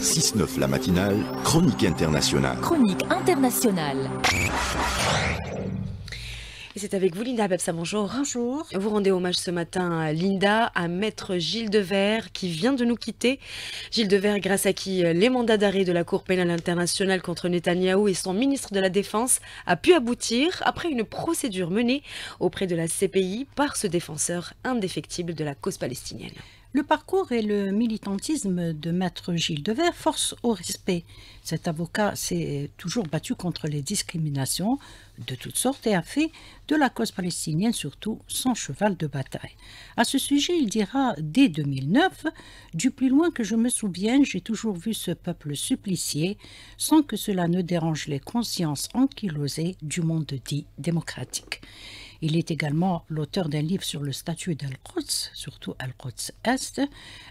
6-9 la matinale, chronique internationale. Chronique internationale. Et c'est avec vous, Linda babsa Bonjour. Bonjour. Vous rendez hommage ce matin, à Linda, à maître Gilles Devers, qui vient de nous quitter. Gilles Devers, grâce à qui euh, les mandats d'arrêt de la Cour pénale internationale contre Netanyahou et son ministre de la Défense a pu aboutir après une procédure menée auprès de la CPI par ce défenseur indéfectible de la cause palestinienne. Le parcours et le militantisme de Maître Gilles Devers forcent au respect. Cet avocat s'est toujours battu contre les discriminations de toutes sortes et a fait de la cause palestinienne surtout son cheval de bataille. À ce sujet, il dira dès 2009 Du plus loin que je me souvienne, j'ai toujours vu ce peuple supplicié sans que cela ne dérange les consciences ankylosées du monde dit démocratique. Il est également l'auteur d'un livre sur le statut d'Al-Quds, surtout Al-Quds Est,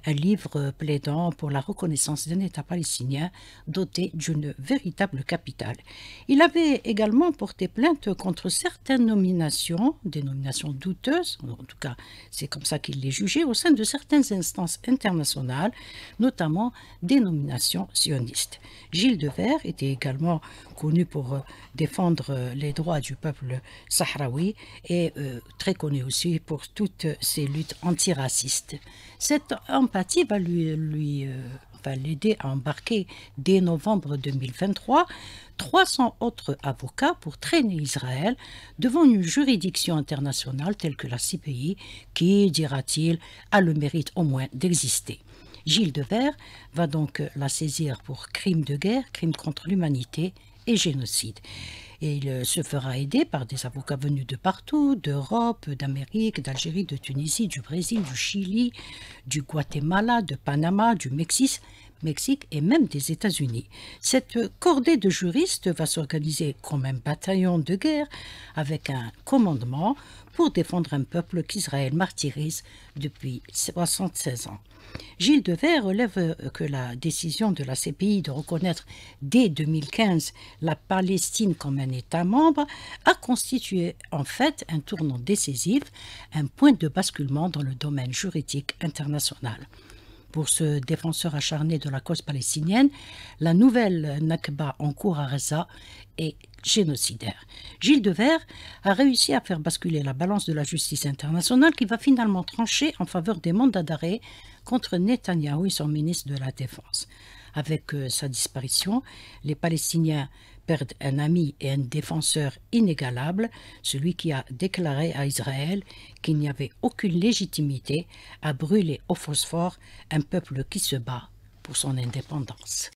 un livre plaidant pour la reconnaissance d'un État palestinien doté d'une véritable capitale. Il avait également porté plainte contre certaines nominations, des nominations douteuses, en tout cas c'est comme ça qu'il les jugeait, au sein de certaines instances internationales, notamment des nominations sionistes. Gilles Devers était également connu pour défendre les droits du peuple sahraoui et euh, très connu aussi pour toutes ses luttes antiracistes. Cette empathie va lui, lui euh, va l'aider à embarquer dès novembre 2023 300 autres avocats pour traîner Israël devant une juridiction internationale telle que la CPI qui, dira-t-il, a le mérite au moins d'exister. Gilles Devers va donc la saisir pour crime de guerre, crime contre l'humanité et génocide. Et il euh, se fera aider par des avocats venus de partout, d'Europe, d'Amérique, d'Algérie, de Tunisie, du Brésil, du Chili, du Guatemala, de Panama, du Mexique, et même des États-Unis. Cette cordée de juristes va s'organiser comme un bataillon de guerre avec un commandement pour défendre un peuple qu'Israël martyrise depuis 76 ans. Gilles Devers relève que la décision de la CPI de reconnaître dès 2015 la Palestine comme État membre a constitué en fait un tournant décisif, un point de basculement dans le domaine juridique international. Pour ce défenseur acharné de la cause palestinienne, la nouvelle Nakba en cours à Gaza est génocidaire. Gilles Devers a réussi à faire basculer la balance de la justice internationale qui va finalement trancher en faveur des mandats d'arrêt contre Netanyahou et son ministre de la Défense. Avec euh, sa disparition, les Palestiniens perdent un ami et un défenseur inégalable, celui qui a déclaré à Israël qu'il n'y avait aucune légitimité à brûler au phosphore un peuple qui se bat pour son indépendance.